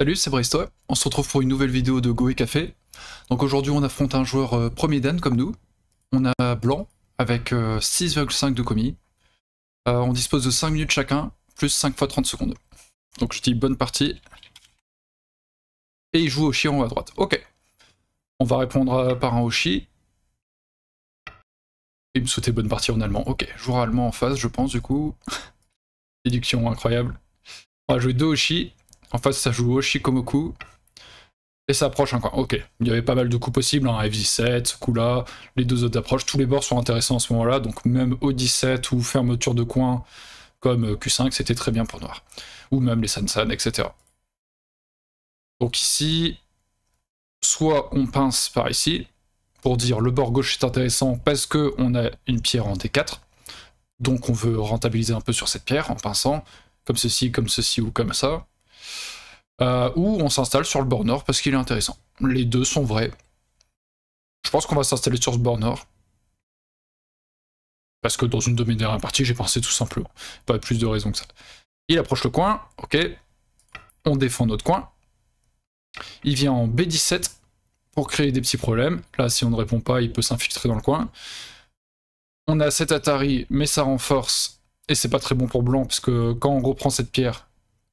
Salut, c'est Bristo, on se retrouve pour une nouvelle vidéo de Go et Café. Donc aujourd'hui on affronte un joueur euh, premier dan comme nous. On a Blanc avec 6,5 euh, de commis. Euh, on dispose de 5 minutes chacun, plus 5 fois 30 secondes. Donc je dis bonne partie. Et il joue Oshi en haut à droite. Ok. On va répondre par un Oshi. Il me souhaitait bonne partie en allemand. Ok, joueur allemand en face je pense du coup. Déduction incroyable. On va jouer deux Oshi, en face, ça joue Oshikomoku. Et ça approche un coin. Hein, ok, il y avait pas mal de coups possibles, un 7 ce coup-là, les deux autres approches. Tous les bords sont intéressants à ce moment-là, donc même O17 ou fermeture de coin comme euh, Q5, c'était très bien pour Noir. Ou même les Sansan, etc. Donc ici, soit on pince par ici, pour dire le bord gauche est intéressant parce qu'on a une pierre en D4, donc on veut rentabiliser un peu sur cette pierre en pinçant, comme ceci, comme ceci ou comme ça. Euh, ou on s'installe sur le bord nord parce qu'il est intéressant. Les deux sont vrais. Je pense qu'on va s'installer sur ce bord nord. Parce que dans une de mes dernières parties, j'ai pensé tout simplement. Pas plus de raison que ça. Il approche le coin, ok. On défend notre coin. Il vient en B17 pour créer des petits problèmes. Là, si on ne répond pas, il peut s'infiltrer dans le coin. On a cet Atari, mais ça renforce. Et c'est pas très bon pour blanc, parce que quand on reprend cette pierre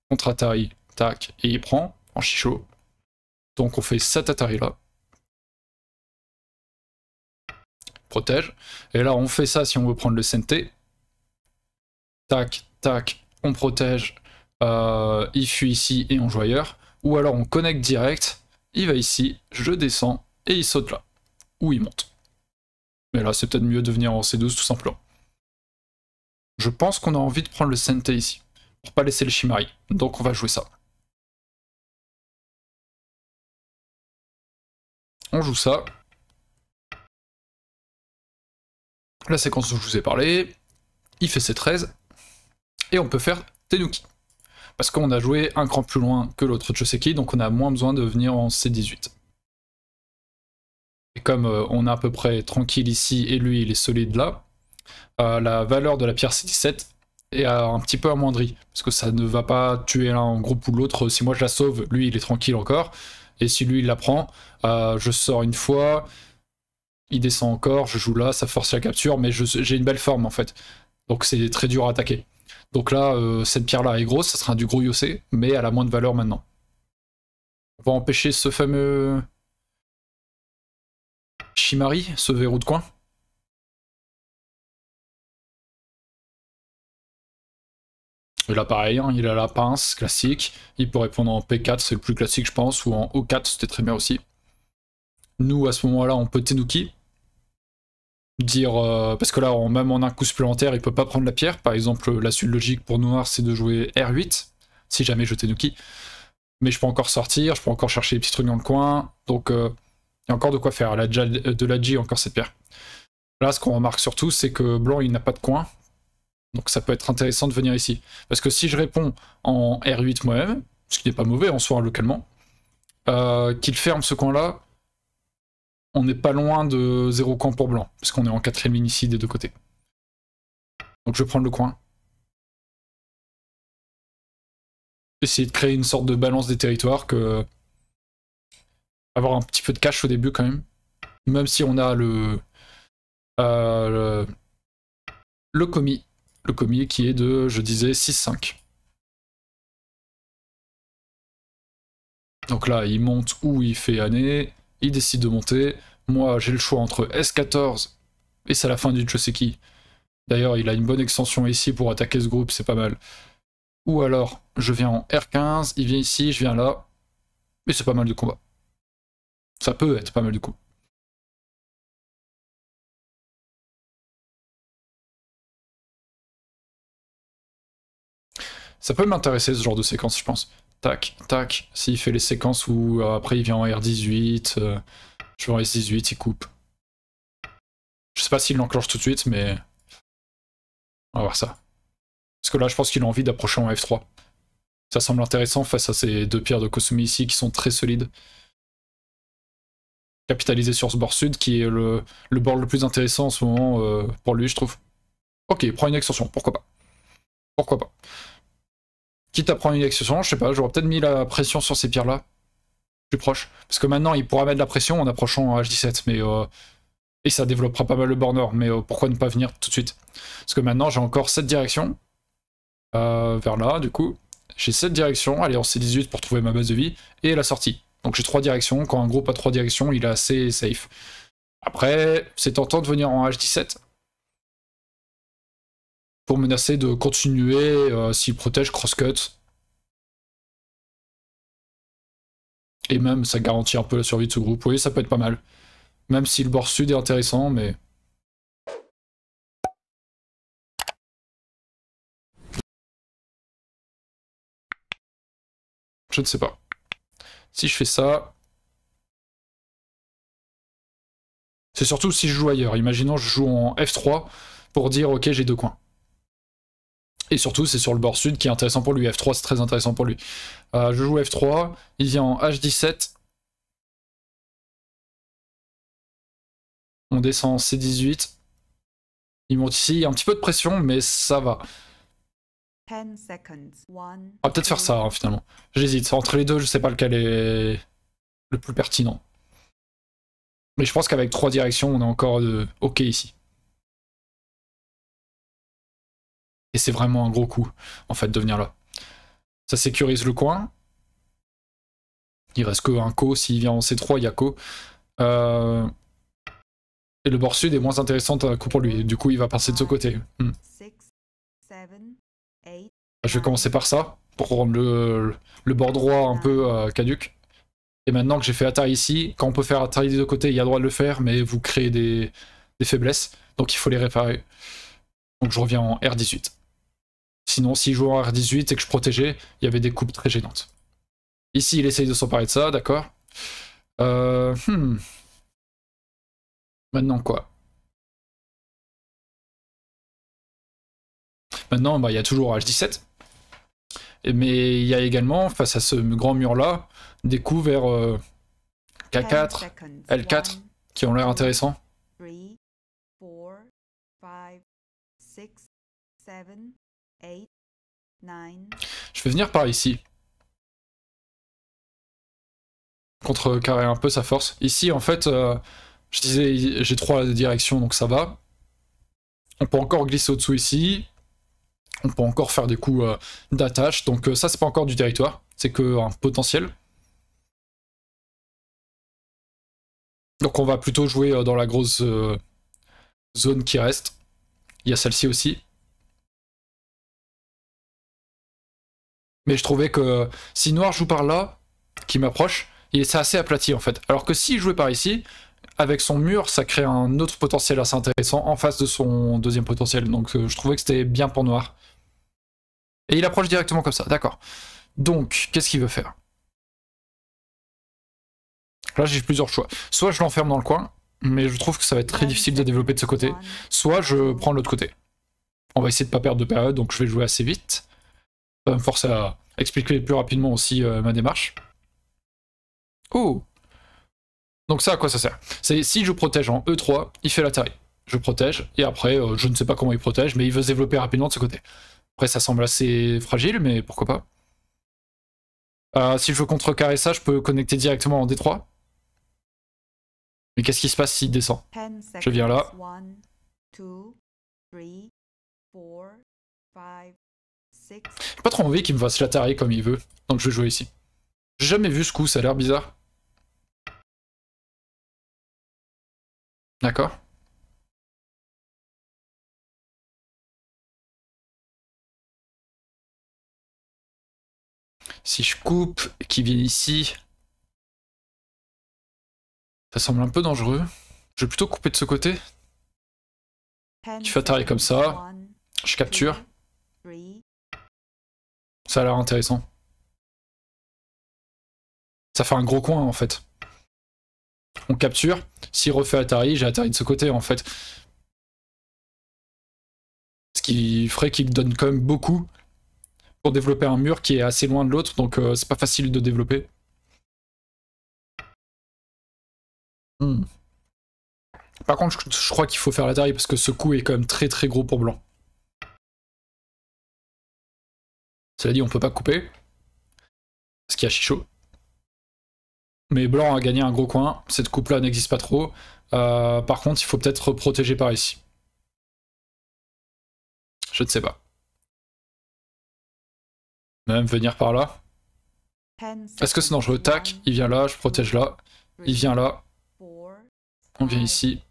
contre Atari, Tac. Et il prend en chichot. Donc on fait cet atari là. Protège. Et là on fait ça si on veut prendre le sente Tac, tac, on protège. Euh, il fuit ici et on joue ailleurs. Ou alors on connecte direct. Il va ici, je descends et il saute là. Ou il monte. Mais là c'est peut-être mieux de venir en C12 tout simplement. Je pense qu'on a envie de prendre le sente ici. Pour pas laisser le chimari. Donc on va jouer ça. on joue ça. La séquence dont je vous ai parlé, il fait c 13, et on peut faire Tenuki. Parce qu'on a joué un cran plus loin que l'autre Choseki, donc on a moins besoin de venir en C18. Et comme euh, on est à peu près tranquille ici et lui il est solide là, euh, la valeur de la pierre C17 est un petit peu amoindrie. Parce que ça ne va pas tuer l'un en groupe ou l'autre. Si moi je la sauve, lui il est tranquille encore. Et si lui il la prend, euh, je sors une fois, il descend encore, je joue là, ça force la capture, mais j'ai une belle forme en fait. Donc c'est très dur à attaquer. Donc là, euh, cette pierre-là est grosse, ça sera du gros mais elle a moins de valeur maintenant. On va empêcher ce fameux... Chimari, ce verrou de coin. Et là pareil, hein, il a la pince classique, il peut répondre en P4, c'est le plus classique je pense, ou en O4 c'était très bien aussi. Nous à ce moment-là on peut Tenuki, dire euh, parce que là même en un coup supplémentaire il peut pas prendre la pierre par exemple la suite logique pour noir c'est de jouer R8 si jamais je Tenuki mais je peux encore sortir je peux encore chercher les petits trucs dans le coin donc euh, il y a encore de quoi faire la, euh, de la G encore cette pierre là ce qu'on remarque surtout c'est que blanc il n'a pas de coin donc ça peut être intéressant de venir ici. Parce que si je réponds en R8 moi-même, ce qui n'est pas mauvais en soi localement, euh, qu'il ferme ce coin-là, on n'est pas loin de zéro camp pour blanc, parce qu'on est en quatrième ligne ici des deux côtés. Donc je vais prendre le coin. Essayer de créer une sorte de balance des territoires, que avoir un petit peu de cash au début quand même. Même si on a le, euh, le commis le commis qui est de, je disais, 6-5. Donc là, il monte ou il fait année, il décide de monter. Moi, j'ai le choix entre S14 et c'est la fin du Joseki. D'ailleurs, il a une bonne extension ici pour attaquer ce groupe, c'est pas mal. Ou alors, je viens en R15, il vient ici, je viens là. Mais c'est pas mal de combat. Ça peut être pas mal du coup. Ça peut m'intéresser ce genre de séquence, je pense. Tac, tac. S'il fait les séquences où euh, après il vient en R18, euh, je vais en S18, il coupe. Je sais pas s'il l'enclenche tout de suite, mais. On va voir ça. Parce que là, je pense qu'il a envie d'approcher en F3. Ça semble intéressant face à ces deux pierres de Kosumi ici qui sont très solides. Capitaliser sur ce bord sud qui est le, le bord le plus intéressant en ce moment euh, pour lui, je trouve. Ok, prend une extension, pourquoi pas. Pourquoi pas quitte à prendre une action, je sais pas, j'aurais peut-être mis la pression sur ces pierres-là. Plus proche. Parce que maintenant, il pourra mettre la pression en approchant H17, mais. Euh, et ça développera pas mal le nord mais euh, pourquoi ne pas venir tout de suite Parce que maintenant, j'ai encore cette direction. Euh, vers là, du coup. J'ai cette direction, allez, en C18 pour trouver ma base de vie, et la sortie. Donc j'ai trois directions. Quand un groupe a trois directions, il est assez safe. Après, c'est tentant de venir en H17, pour menacer de continuer euh, s'il protège Crosscut. Et même, ça garantit un peu la survie de ce groupe. Vous voyez, ça peut être pas mal. Même si le bord sud est intéressant, mais... Je ne sais pas. Si je fais ça... C'est surtout si je joue ailleurs. Imaginons je joue en F3 pour dire ok j'ai deux coins. Et surtout, c'est sur le bord sud qui est intéressant pour lui. F3, c'est très intéressant pour lui. Euh, je joue F3, il vient en H17. On descend en C18. Il monte ici, il y a un petit peu de pression, mais ça va. On va peut-être faire ça, hein, finalement. J'hésite. Entre les deux, je sais pas lequel est le plus pertinent. Mais je pense qu'avec trois directions, on est encore euh, OK ici. Et c'est vraiment un gros coup, en fait, de venir là. Ça sécurise le coin. Il reste que un co. S'il vient en C3, il y a co. Euh, et le bord sud est moins intéressant pour lui. Du coup, il va passer de ce côté. Hmm. Bah, je vais commencer par ça, pour rendre le, bord droit un peu caduc. Euh, caduque. Et maintenant que j'ai fait attaque ici, quand on peut faire attaque des deux côtés, il y a droit de le faire, mais vous créez des faiblesses, donc il faut les réparer. Donc je reviens en R18. Sinon, s'il joue en R18 et que je protégeais, il y avait des coupes très gênantes. Ici, il essaye de s'emparer de ça, d'accord. Euh, hmm. Maintenant quoi Maintenant, bah, il y a toujours H17. Mais il y a également, face à ce grand mur-là, des coups vers euh, K4, L4, qui ont l'air intéressants. Je vais venir par ici. Euh, carré un peu sa force. Ici, en fait, euh, je disais, j'ai trois directions, donc ça va. On peut encore glisser au-dessous ici. On peut encore faire des coups euh, d'attache. Donc ça, c'est pas encore du territoire. C'est que un potentiel. Donc on va plutôt jouer dans la grosse zone qui reste. Il y a celle-ci aussi. Mais je trouvais que euh, si noir joue par là, qui m'approche, c'est assez aplati en fait. Alors que s'il jouait par ici, avec son mur, ça crée un autre potentiel assez intéressant en face de son deuxième potentiel. Donc euh, je trouvais que c'était bien pour noir. Et il approche directement comme ça, d'accord. Donc, qu'est-ce qu'il veut faire Là, j'ai plusieurs choix. Soit je l'enferme dans le coin, mais je trouve que ça va être très difficile de développer de ce côté. Soit je prends l'autre côté. On va essayer de ne pas perdre de période, donc je vais jouer assez vite. Ça va me forcer à expliquer plus rapidement aussi euh, ma démarche. Oh Donc ça, à quoi ça sert C'est si je protège en E3, il fait la taille. Je protège, et après, euh, je ne sais pas comment il protège, mais il veut se développer rapidement de ce côté. Après, ça semble assez fragile, mais pourquoi pas. Euh, si je veux contrecarrer ça, je peux connecter directement en D3. Mais qu'est-ce qui se passe s'il descend Je viens là pas trop envie qu'il me fasse tarée comme il veut, donc je vais jouer ici. J'ai jamais vu ce coup, ça a l'air bizarre. D'accord. Si je coupe et qu'il vient ici, ça semble un peu dangereux. Je vais plutôt couper de ce côté. Tu fait tarer comme ça. Je capture. Ça a l'air intéressant. Ça fait un gros coin en fait. On capture. S'il refait Atari, j'ai Atari de ce côté en fait. Ce qui ferait qu'il donne quand même beaucoup pour développer un mur qui est assez loin de l'autre, donc euh, c'est pas facile de développer. Hmm. Par contre, je, je crois qu'il faut faire l'Atari parce que ce coup est quand même très très gros pour blanc. Cela dit, on peut pas couper. Ce qui a Chichot. Mais Blanc a gagné un gros coin. Cette coupe-là n'existe pas trop. Euh, par contre, il faut peut-être protéger par ici. Je ne sais pas. Même venir par là. Est-ce que c'est dangereux Tac, il vient là, je protège là. Il vient là. On vient ici.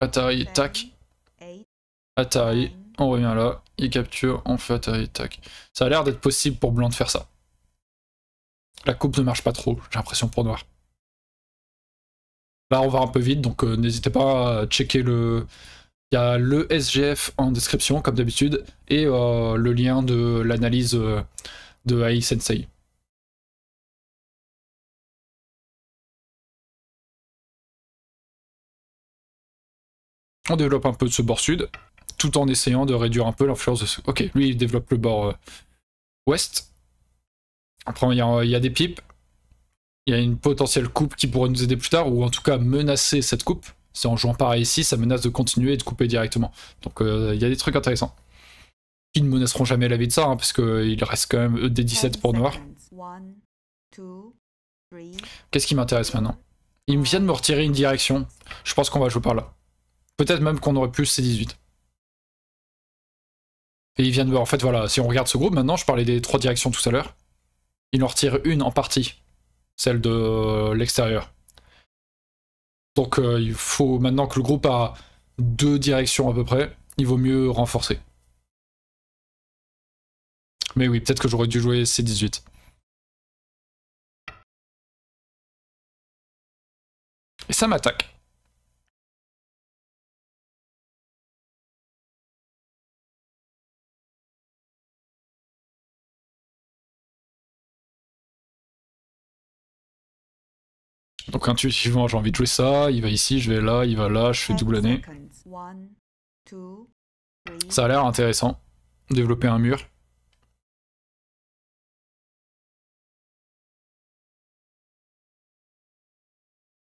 Atari, tac. Atari on revient là, il capture, en fait Ça a l'air d'être possible pour blanc de faire ça. La coupe ne marche pas trop, j'ai l'impression pour noir. Là on va un peu vite, donc euh, n'hésitez pas à checker le... Il y a le SGF en description, comme d'habitude, et euh, le lien de l'analyse euh, de AI Sensei. On développe un peu de ce bord sud tout en essayant de réduire un peu l'influence de ce. Ok, lui il développe le bord euh, ouest. Après, il y, a, des pipes. Il y a une potentielle coupe qui pourrait nous aider plus tard, ou en tout cas menacer cette coupe. C'est en jouant pareil ici, ça menace de continuer et de couper directement. Donc euh, il y a des trucs intéressants. Qui ne menaceront jamais la vie de ça, hein, parce qu'il euh, reste quand même des 17 pour noir. Qu'est-ce qui m'intéresse maintenant Il vient de me retirer une direction. Je pense qu'on va jouer par là. Peut-être même qu'on aurait plus C18. Et ils viennent, en fait, voilà, si on regarde ce groupe maintenant, je parlais des trois directions tout à l'heure, il en retire une en partie, celle de euh, l'extérieur. Donc euh, il faut maintenant que le groupe a deux directions à peu près, il vaut mieux renforcer. Mais oui, peut-être que j'aurais dû jouer C18. Et ça m'attaque. Donc intuitivement, j'ai envie de jouer ça, il va ici, je vais là, il va là, je fais année. Ça a l'air intéressant. Développer un mur.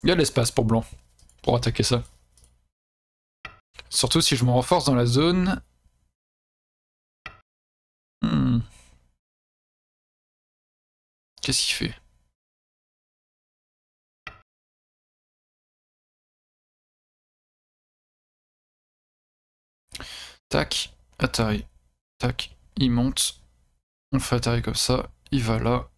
Il y a de l'espace pour blanc, pour attaquer ça. Surtout si je me renforce dans la zone. Hmm. Qu'est-ce qu'il fait Tac, Atari, Tac, il monte. On fait Atari comme ça. Il va là.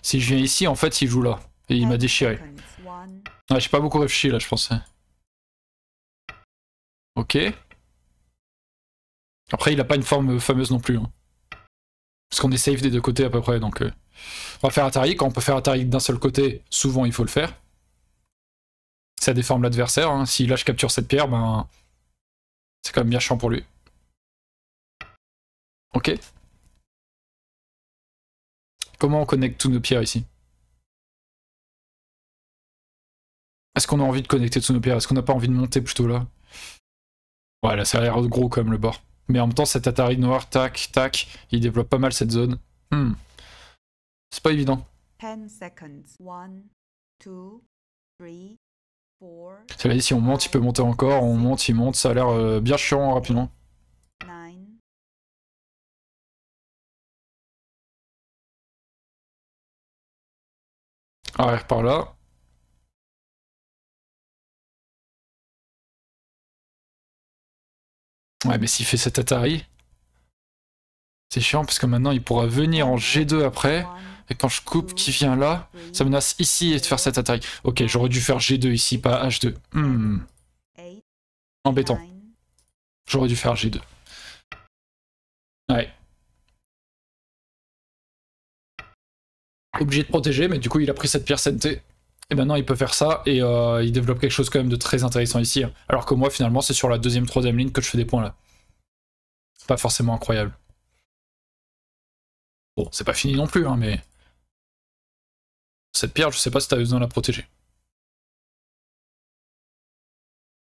Si je viens ici, en fait, il joue là. Et il m'a déchiré. Ah, j'ai pas beaucoup réfléchi là, je pensais. Ok. Après, il a pas une forme fameuse non plus. Hein. Parce qu'on est safe des deux côtés à peu près, donc... Euh, on va faire Atari, Quand on peut faire Atari d'un seul côté, souvent il faut le faire ça déforme l'adversaire. Si là je capture cette pierre, ben c'est quand même bien chiant pour lui. Ok. Comment on connecte toutes nos pierres ici Est-ce qu'on a envie de connecter toutes nos pierres Est-ce qu'on n'a pas envie de monter plutôt là Voilà, ça a l'air gros comme le bord. Mais en même temps, cet Atari noir, tac, tac, il développe pas mal cette zone. Hmm. C'est pas évident. seconds. Ça veut si on monte, il peut monter encore, on monte, il monte, ça a l'air euh, bien chiant hein, rapidement. Arrière par là. Ouais, mais s'il fait cet Atari, c'est chiant parce que maintenant il pourra venir en G2 après. Et quand je coupe, qui vient là Ça menace ici et de faire cette attaque. Ok, j'aurais dû faire G2 ici, pas H2. Hmm. Embêtant. J'aurais dû faire G2. Ouais. Obligé de protéger, mais du coup, il a pris cette pierre santé. Et maintenant, il peut faire ça et euh, il développe quelque chose quand même de très intéressant ici. Hein. Alors que moi, finalement, c'est sur la deuxième, troisième ligne que je fais des points là. Pas forcément incroyable. Bon, c'est pas fini non plus, hein, mais... Cette pierre, je sais pas si t'avais besoin de la protéger.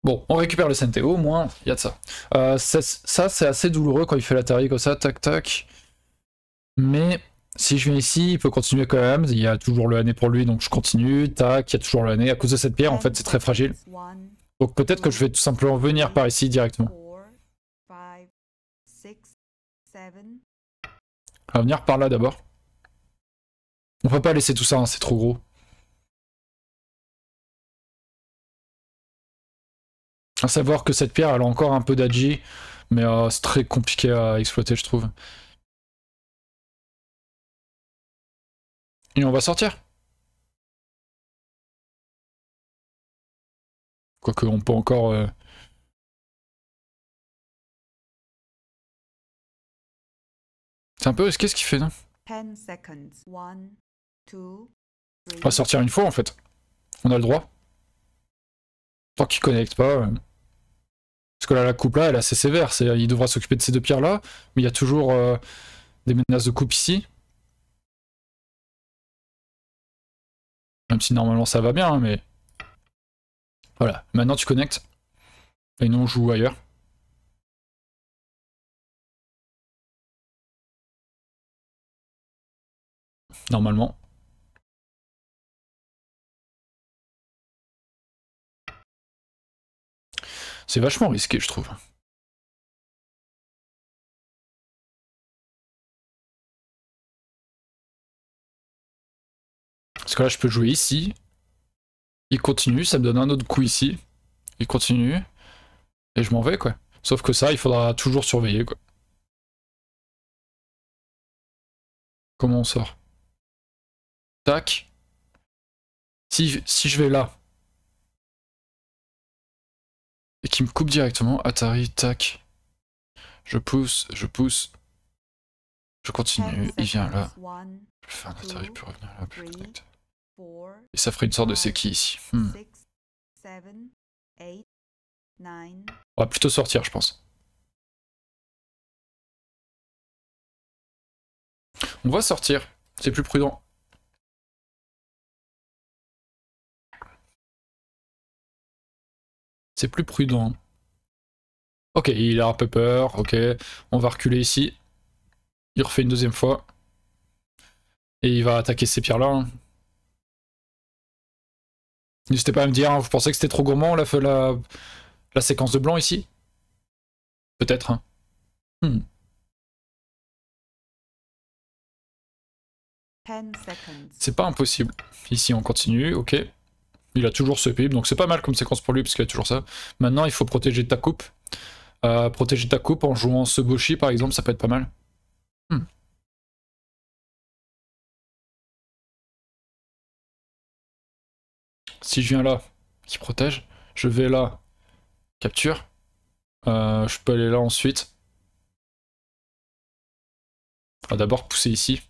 Bon, on récupère le Senteo, au moins, il y a de ça. Euh, ça, c'est assez douloureux quand il fait la tarie comme ça, tac tac. Mais si je viens ici, il peut continuer quand même. Il y a toujours le nez pour lui, donc je continue. Tac, il y a toujours le nez. À cause de cette pierre, en fait, c'est très fragile. Donc peut-être que je vais tout simplement venir par ici directement. On va venir par là d'abord. On peut pas laisser tout ça, hein, c'est trop gros. A savoir que cette pierre, elle a encore un peu d'adji, mais euh, c'est très compliqué à exploiter, je trouve. Et on va sortir. Quoique, on peut encore... Euh, c'est un peu... Qu'est-ce qu'il fait, non on va sortir une fois en fait. On a le droit. Tant qu'il connecte pas. Parce que là, la coupe là, elle est assez sévère. il devra s'occuper de ces deux pierres là, mais il y a toujours euh, des menaces de coupe ici. Même si normalement ça va bien, hein, mais. Voilà, maintenant tu connectes. Et nous on joue ailleurs. Normalement. C'est vachement risqué, je trouve. Parce que là, je peux jouer ici. Il continue, ça me donne un autre coup ici. Il continue. Et je m'en vais, quoi. Sauf que ça, il faudra toujours surveiller, quoi. Comment on sort Tac. Si, si je vais là, et qui me coupe directement. Atari, tac. Je pousse, je pousse. Je continue, il vient là. Je vais faire un Atari puis revenir là, Et ça ferait une sorte de séquille ici. Hmm. On va plutôt sortir, je pense. On va sortir, c'est plus prudent. C'est plus prudent. Ok, il a un peu peur. Ok, on va reculer ici. Il refait une deuxième fois. Et il va attaquer ces pierres-là. Hein. N'hésitez pas à me dire, hein, vous pensez que c'était trop gourmand la, la, la, séquence de blanc ici Peut-être. Hein. Hmm. C'est pas impossible. Ici on continue, ok. Il a toujours ce pib donc c'est pas mal comme séquence pour lui, parce qu'il a toujours ça. Maintenant, il faut protéger ta coupe. Euh, protéger ta coupe en jouant ce Boshi, par exemple, ça peut être pas mal. Hmm. Si je viens là, il protège, je vais là, capture. Euh, je peux aller là ensuite. Ah, d'abord pousser ici.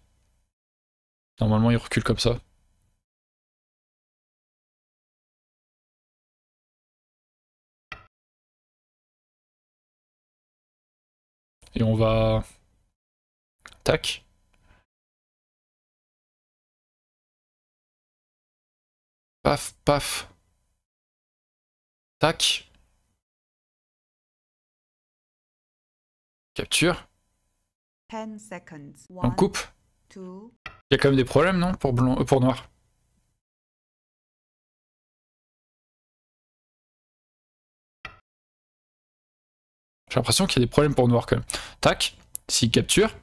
Normalement il recule comme ça. Et on va... Tac. Paf, paf. Tac. Capture. On coupe. Il y a quand même des problèmes, non Pour, blanc, euh, pour noir. J'ai l'impression qu'il y a des problèmes pour noir quand même. Tac, s'il capture.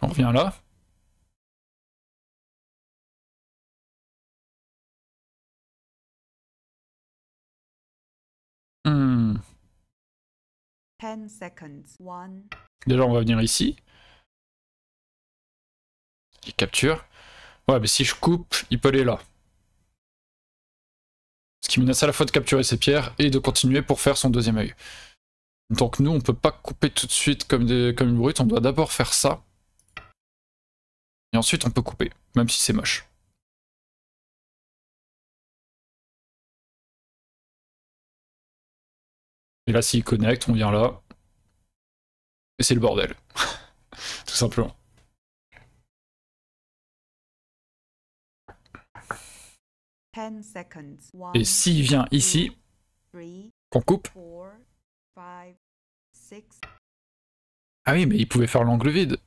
On revient là. Hmm. Déjà, on va venir ici. Il capture. Ouais, mais si je coupe, il peut aller là qui menace à la fois de capturer ses pierres et de continuer pour faire son deuxième œil. Donc nous, on peut pas couper tout de suite comme, comme une brute, on doit d'abord faire ça. Et ensuite, on peut couper, même si c'est moche. Et là, s'il connecte, on vient là. Et c'est le bordel. tout simplement. Et s'il vient ici, qu'on coupe. Ah oui, mais il pouvait faire l'angle vide.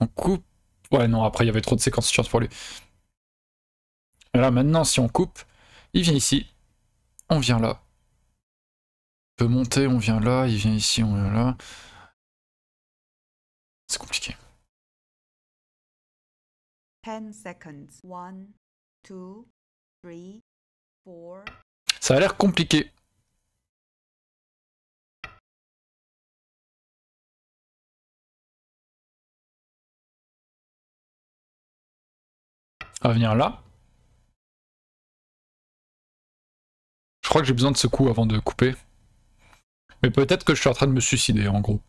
On coupe. Ouais, non, après, il y avait trop de séquences de chance pour lui. là, maintenant, si on coupe, il vient ici. On vient là. On peut monter, on vient là. Il vient ici, on vient là. C'est compliqué. 10 seconds. 1, 2, ça a l'air compliqué. On va venir là. Je crois que j'ai besoin de ce coup avant de couper. Mais peut-être que je suis en train de me suicider en gros.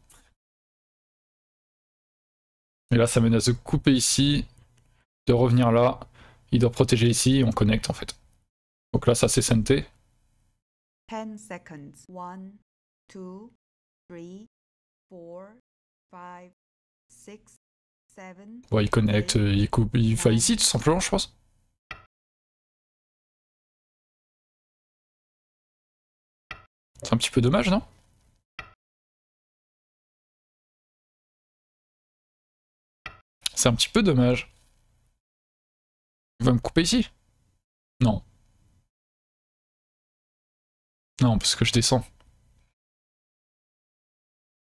Et là ça à se couper ici, de revenir là, il doit protéger ici et on connecte en fait. Donc là, ça c'est SNT. 10 seconds. 1, 2, 3, 4, 5, 6, 7. Ouais, il connecte, il coupe, il va ici tout simplement, je pense. C'est un petit peu dommage, non C'est un petit peu dommage va me couper ici Non. Non, parce que je descends.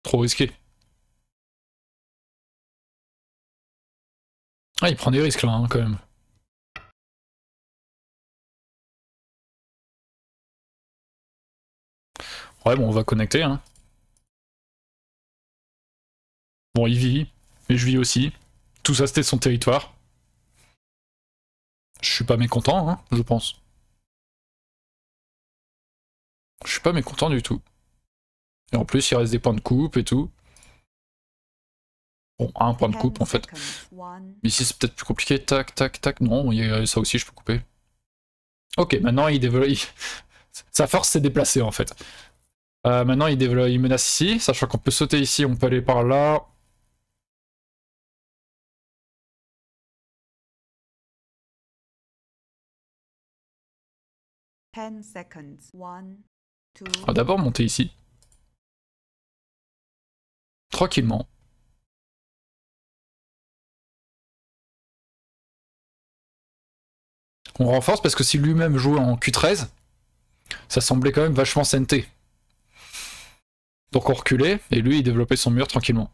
Trop risqué. Ah, il prend des risques là, hein, quand même. Ouais, bon, on va connecter. Hein. Bon, il vit, mais je vis aussi. Tout ça, c'était son territoire. Je suis pas mécontent, hein, je pense. Je suis pas mécontent du tout. Et en plus, il reste des points de coupe et tout. Bon, un point de coupe en fait. ici, c'est peut-être plus compliqué. Tac, tac, tac. Non, il y ça aussi, je peux couper. Ok, maintenant, il développe. Sa force s'est déplacée en fait. Euh, maintenant, il développe, il menace ici, sachant qu'on peut sauter ici, on peut aller par là, On va d'abord monter ici. Tranquillement. On renforce parce que si lui-même jouait en Q13, ça semblait quand même vachement sainté Donc on reculait, et lui il développait son mur tranquillement.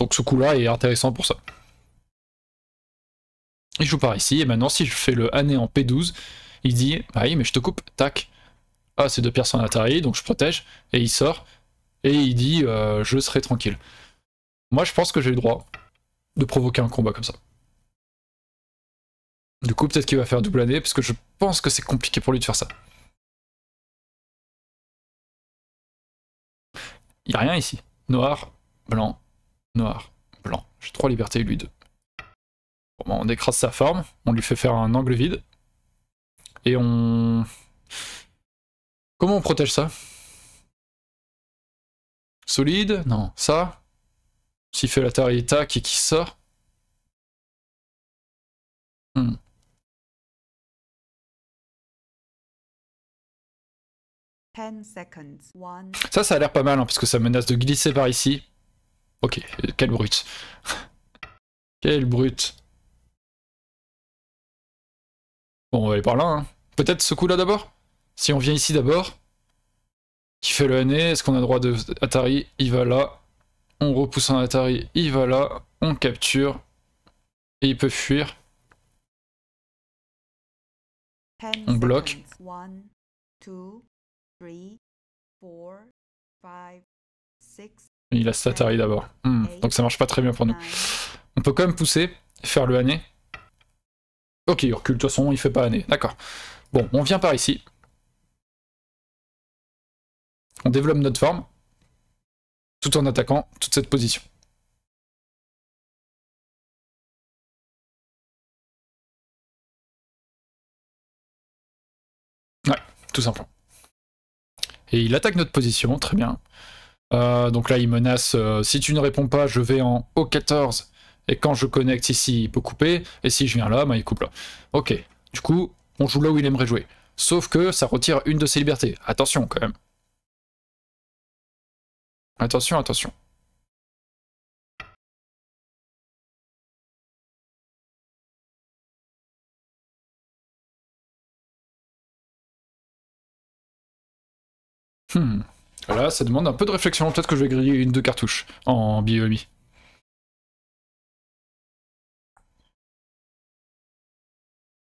Donc ce coup-là est intéressant pour ça. Il joue par ici, et maintenant si je fais le année en P12, il dit ah oui mais je te coupe, tac. Ah c'est deux personnes à taille, donc je protège, et il sort, et il dit euh, je serai tranquille. Moi je pense que j'ai le droit de provoquer un combat comme ça. Du coup peut-être qu'il va faire double année, parce que je pense que c'est compliqué pour lui de faire ça. Il a rien ici. Noir, blanc, noir, blanc. J'ai trois libertés, lui deux. on écrase sa forme, on lui fait faire un angle vide. Et on... Comment on protège ça Solide Non. Ça S'il fait la taille, tac, et qui sort hmm. Ça, ça a l'air pas mal, hein, parce que ça menace de glisser par ici. Ok, quel brute. quel brute. Bon, on va aller par là. Hein. Peut-être ce coup-là d'abord Si on vient ici d'abord, qui fait le hané e, est-ce qu'on a droit de Atari Il va là. On repousse un Atari, il va là. On capture. Et il peut fuir. On bloque. il a cet Atari d'abord. Hmm. Donc ça marche pas très bien pour nous. On peut quand même pousser, faire le hané. E. Ok, il recule, de toute façon, il fait pas année. D'accord. Bon, on vient par ici. On développe notre forme, tout en attaquant toute cette position. Ouais, tout simplement. Et il attaque notre position, très bien. Euh, donc là, il menace, euh, si tu ne réponds pas, je vais en O14 et quand je connecte ici, il peut couper. Et si je viens là, ben, il coupe là. Ok. Du coup, on joue là où il aimerait jouer. Sauf que ça retire une de ses libertés. Attention quand même. Attention, attention. Hmm. Là, ça demande un peu de réflexion. Peut-être que je vais griller une deux cartouches en BMI.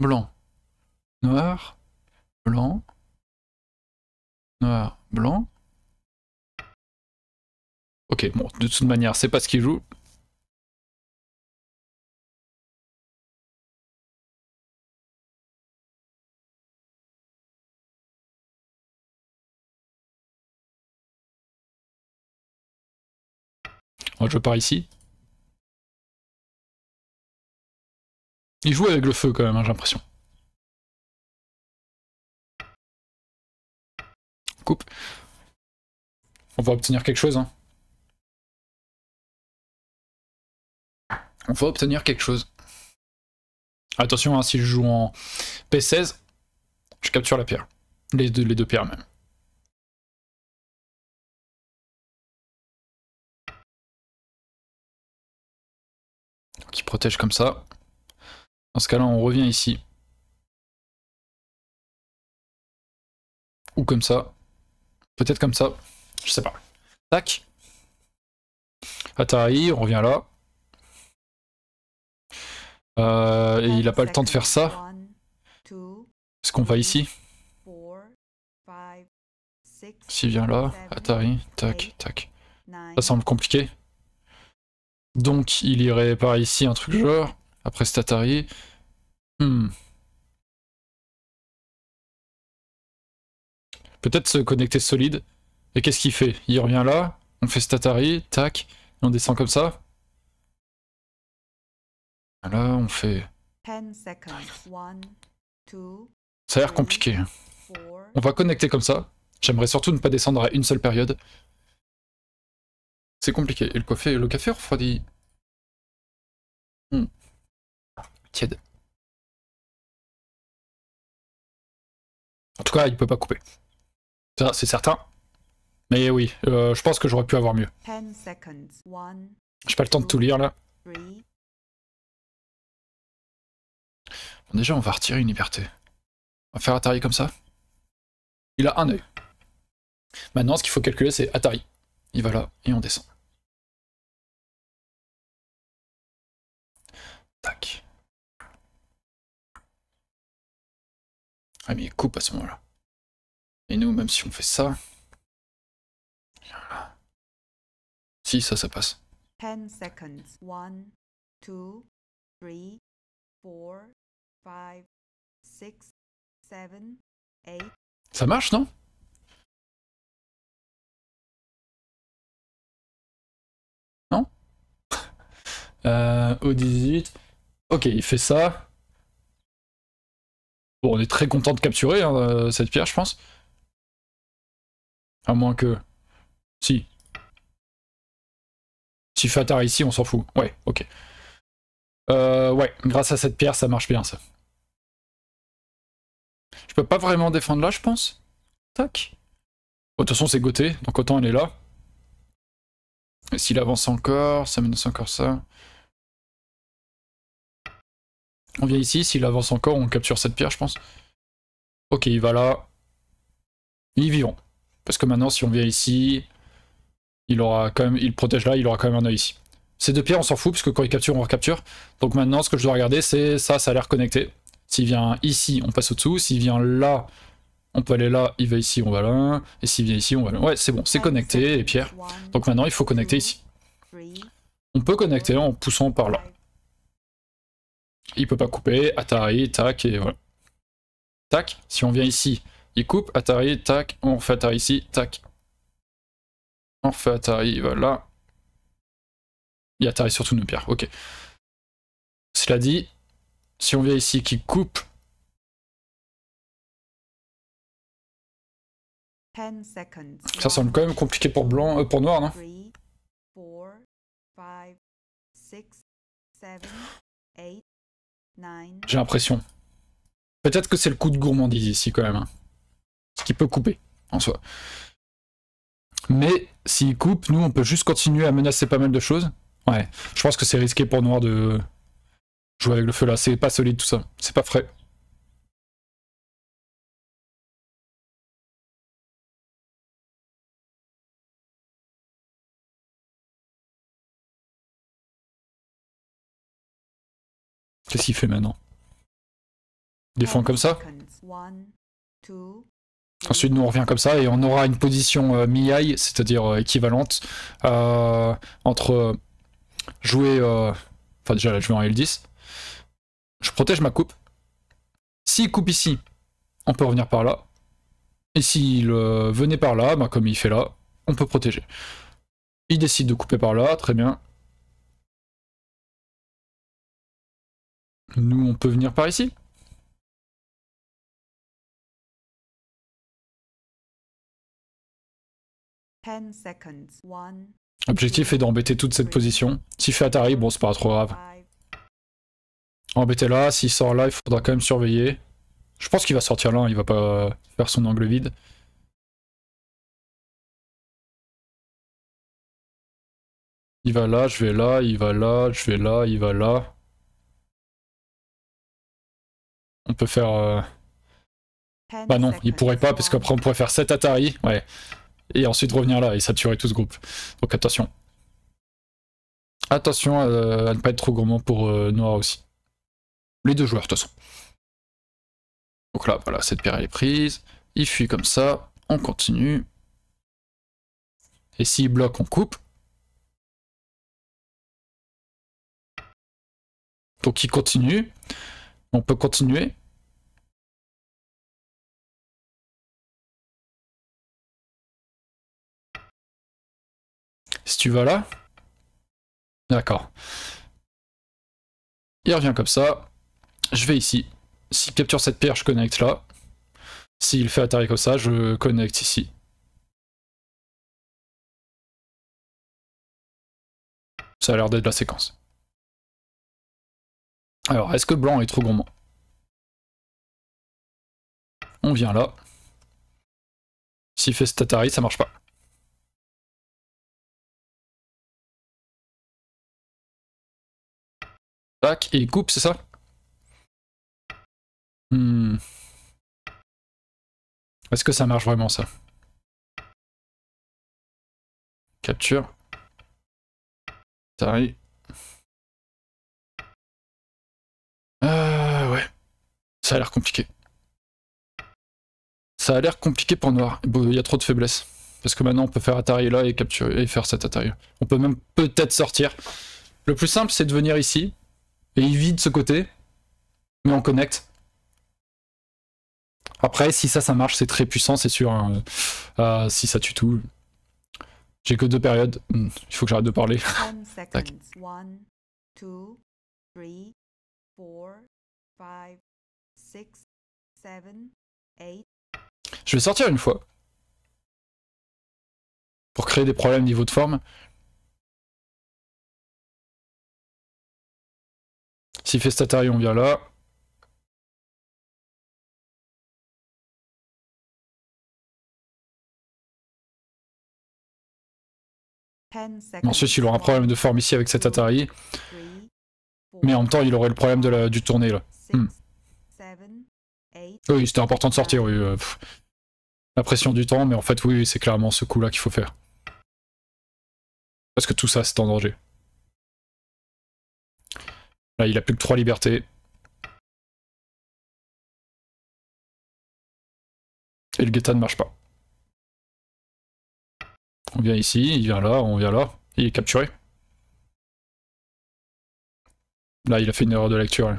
blanc, noir, blanc, noir, blanc. Ok, bon, de toute manière, c'est pas ce qu'il joue. Oh, je pars ici. Il joue avec le feu quand même, hein, j'ai l'impression. Coupe. On va obtenir quelque chose. Hein. On va obtenir quelque chose. Attention, hein, si je joue en P16, je capture la pierre. Les les deux pierres même. qui protège comme ça. Dans ce cas-là, on revient ici. Ou comme ça. Peut-être comme ça. Je sais pas. Tac. Atari, on revient là. Euh, et il n'a pas le temps de faire ça. Est-ce qu'on va ici S'il vient là, Atari, tac, tac. Ça semble compliqué. Donc il irait par ici, un truc genre. Après Statari. Hmm. Peut-être se connecter solide. Et qu'est-ce qu'il fait Il revient là, on fait Statari, tac, et on descend comme ça. Là, on fait... Ça a l'air compliqué. Hein. On va connecter comme ça. J'aimerais surtout ne pas descendre à une seule période. C'est compliqué. Et le café, le café refroidit tiède. En tout cas, il peut pas couper. Ça, c'est certain. Mais oui, euh, je pense que j'aurais pu avoir mieux. J'ai pas le temps de tout lire là. déjà, on va retirer une liberté. On va faire Atari comme ça. Il a un œil. Maintenant, ce qu'il faut calculer, c'est Atari. Il va là et on descend. Tac. Ah mais il coupe à ce moment-là. Et nous, même si on fait ça... Si, ça, ça passe. 10 seconds. 1, 2, 3, 4, 5, 6, 7, 8... Ça marche, non Non euh, Au 18... Ok, il fait ça. Bon, on est très content de capturer hein, euh, cette pierre, je pense. À moins que... Si. Si Fatar ici, on s'en fout. Ouais, ok. Euh, ouais, grâce à cette pierre, ça marche bien, ça. Je peux pas vraiment défendre là, je pense. Tac. Bon de toute façon, c'est goté, donc autant elle est là. Et s'il avance encore, ça menace encore ça. On vient ici, s'il avance encore, on capture cette pierre, je pense. Ok, il va là. Il est vivant. Parce que maintenant, si on vient ici, il aura quand même, il protège là, il aura quand même un œil ici. Ces deux pierres, on s'en fout, parce que quand il capture, on recapture. Donc maintenant, ce que je dois regarder, c'est ça, ça a l'air connecté. S'il vient ici, on passe au-dessous. S'il vient là, on peut aller là, il va ici, on va là. Et s'il vient ici, on va là. Ouais, c'est bon, c'est connecté, les pierres. Donc maintenant, il faut connecter ici. On peut connecter en poussant par là il peut pas couper, Atari, tac, et voilà. Tac, si on vient ici, il coupe, Atari, tac, on refait Atari ici, tac. On refait Atari, voilà. Il Atari sur toutes nos pierres, ok. Cela dit, si on vient ici, qui coupe... 10 Ça semble quand même compliqué pour blanc, euh, pour noir, non 3, 4, 5, 6, 7, 8, j'ai l'impression. Peut-être que c'est le coup de gourmandise ici quand même. Hein. Ce qui peut couper en soi. Mais s'il coupe, nous on peut juste continuer à menacer pas mal de choses. Ouais, je pense que c'est risqué pour Noir de jouer avec le feu là. C'est pas solide tout ça. C'est pas frais. Qu'est-ce qu'il fait maintenant Il défend comme ça Ensuite, nous on revient comme ça et on aura une position mi euh, mi c'est-à-dire euh, équivalente euh, entre jouer. Enfin, déjà là, je vais en L10. Je protège ma coupe. S'il coupe ici, on peut revenir par là. Et s'il venait par là, bah, comme il fait là, on peut protéger. Il décide de couper par là, très bien. Nous, on peut venir par ici Objectif est d'embêter toute cette position. S'il fait Atari, bon, c'est pas trop grave. Embêter là, s'il sort là, il faudra quand même surveiller. Je pense qu'il va sortir là, hein. il va pas faire son angle vide. Il va là, je vais là, il va là, je vais là, il va là. on peut faire... Euh, bah non, il pourrait pas, parce qu'après on pourrait faire 7 Atari, ouais. Et ensuite revenir là et saturer tout ce groupe. Donc attention. Attention à, ne pas être trop gourmand pour euh, Noir aussi. Les deux joueurs, de toute façon. Donc là, voilà, cette paire elle est prise. Il fuit comme ça, on continue. Et s'il bloque, on coupe. Donc il continue. On peut continuer. Si tu vas là. D'accord. Il revient comme ça. Je vais ici. S'il capture cette pierre, je connecte là. S'il fait atari comme ça, je connecte ici. Ça a l'air d'être la séquence. Alors, est-ce que blanc est trop gourmand On vient là. S'il fait cet atari, ça marche pas. et coupe, c'est ça hmm. Est-ce que ça marche vraiment ça Capture. Ça euh, ouais. Ça a l'air compliqué. Ça a l'air compliqué pour Noir. Il y a trop de faiblesses. Parce que maintenant, on peut faire Atari là et capturer et faire cet Atari. On peut même peut-être sortir. Le plus simple, c'est de venir ici, et il vide ce côté. Mais on connecte. Après, si ça, ça marche, c'est très puissant, c'est sûr. Hein. Euh, si ça tue tout. J'ai que deux périodes. Hmm, il faut que j'arrête de parler. Je vais sortir une fois. Pour créer des problèmes niveau de forme, Si on vient là. Ensuite, il aura un problème de forme ici avec cet Atari. Mais en même temps, il aurait le problème de du tourner là. Hmm. Oui, c'était important de sortir, euh, la pression du temps, mais en fait, oui, c'est clairement ce coup-là qu'il faut faire. Parce que tout ça, c'est en danger. Là, bah, il a plus que trois libertés. Et le guetta ne marche pas. On vient ici, il vient là, on vient là. Il est capturé. Là, il a fait une erreur de lecture.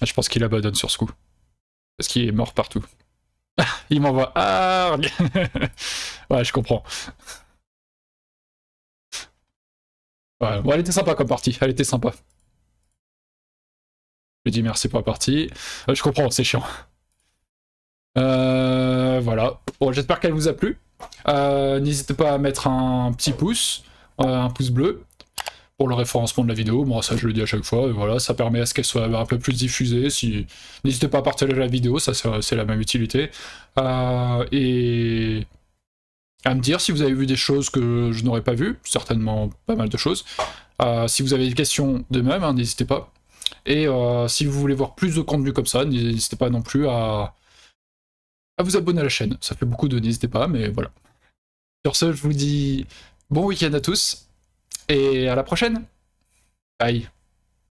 Ah, je pense qu'il abandonne sur ce coup. Parce qu'il est mort partout. il m'envoie... Ah ouais, je comprends bon, elle était sympa comme partie, elle était sympa. Je dis merci pour la partie. Euh, je comprends, c'est chiant. Euh, voilà. Bon, j'espère qu'elle vous a plu. Euh, n'hésitez pas à mettre un petit pouce, un pouce bleu, pour le référencement de la vidéo. Moi, ça, je le dis à chaque fois. voilà, ça permet à ce qu'elle soit un peu plus diffusée. Si... N'hésitez pas à partager la vidéo, ça, c'est la même utilité. et à me dire si vous avez vu des choses que je n'aurais pas vu, certainement pas mal de choses. Euh, si vous avez des questions de même, hein, n'hésitez pas. Et euh, si vous voulez voir plus de contenu comme ça, n'hésitez pas non plus à, à vous abonner à la chaîne. Ça fait beaucoup de n'hésitez pas, mais voilà. Sur ce, je vous dis bon week-end à tous et à la prochaine. Bye.